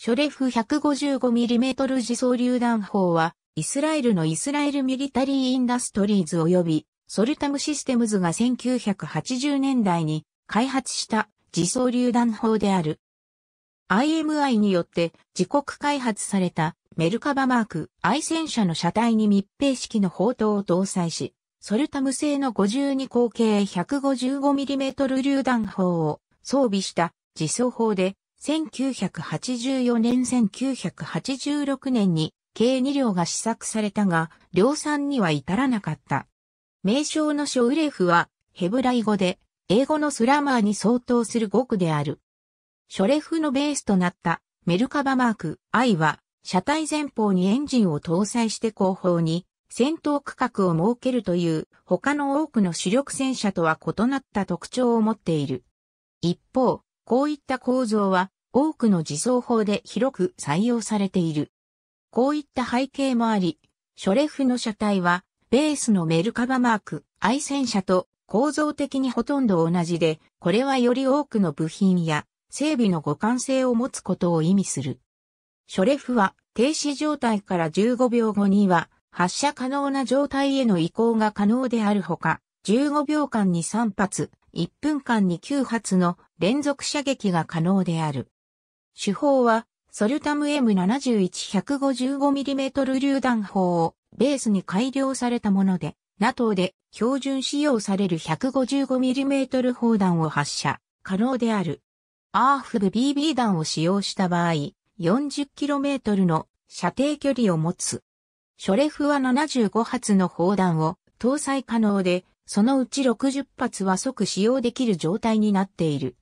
ショレフ 155mm 自走榴弾砲は、イスラエルのイスラエルミリタリーインダストリーズ及び、ソルタムシステムズが1980年代に開発した自走榴弾砲である。IMI によって自国開発されたメルカバマーク愛戦車の車体に密閉式の砲塔を搭載し、ソルタム製の52口径 155mm 榴弾砲を装備した自走砲で1984年1986年に計2両が試作されたが、量産には至らなかった。名称のショウレフはヘブライ語で、英語のスラマーに相当する語句である。ショレフのベースとなったメルカバマーク I は、車体前方にエンジンを搭載して後方に戦闘区画を設けるという他の多くの主力戦車とは異なった特徴を持っている。一方、こういった構造は多くの自走法で広く採用されている。こういった背景もあり、ショレフの車体はベースのメルカバマーク、愛戦車と構造的にほとんど同じで、これはより多くの部品や整備の互換性を持つことを意味する。ショレフは停止状態から15秒後には発射可能な状態への移行が可能であるほか、15秒間に3発1分間に9発の連続射撃が可能である。手法は、ソルタム M71-155mm 榴弾砲をベースに改良されたもので、NATO で標準使用される 155mm 砲弾を発射可能である。アーフブ BB 弾を使用した場合、40km の射程距離を持つ。ショレフは75発の砲弾を搭載可能で、そのうち60発は即使用できる状態になっている。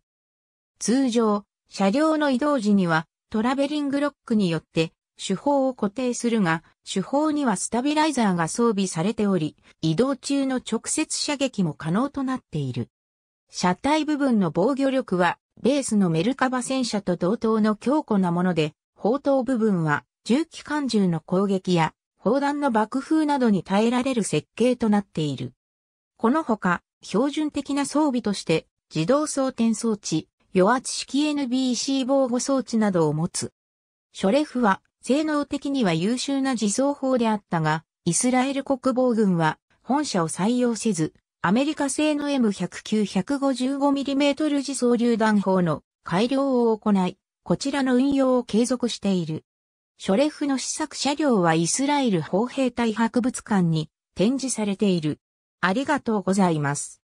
通常、車両の移動時にはトラベリングロックによって手法を固定するが、手法にはスタビライザーが装備されており、移動中の直接射撃も可能となっている。車体部分の防御力は、ベースのメルカバ戦車と同等の強固なもので、砲塔部分は、重機関銃の攻撃や、砲弾の爆風などに耐えられる設計となっている。このほか、標準的な装備として、自動装填装置、余圧式 NBC 防護装置などを持つ。ショレフは、性能的には優秀な自走砲であったが、イスラエル国防軍は、本社を採用せず、アメリカ製の M109-155mm 自走榴弾砲の改良を行い、こちらの運用を継続している。ショレフの試作車両はイスラエル砲兵隊博物館に展示されている。ありがとうございます。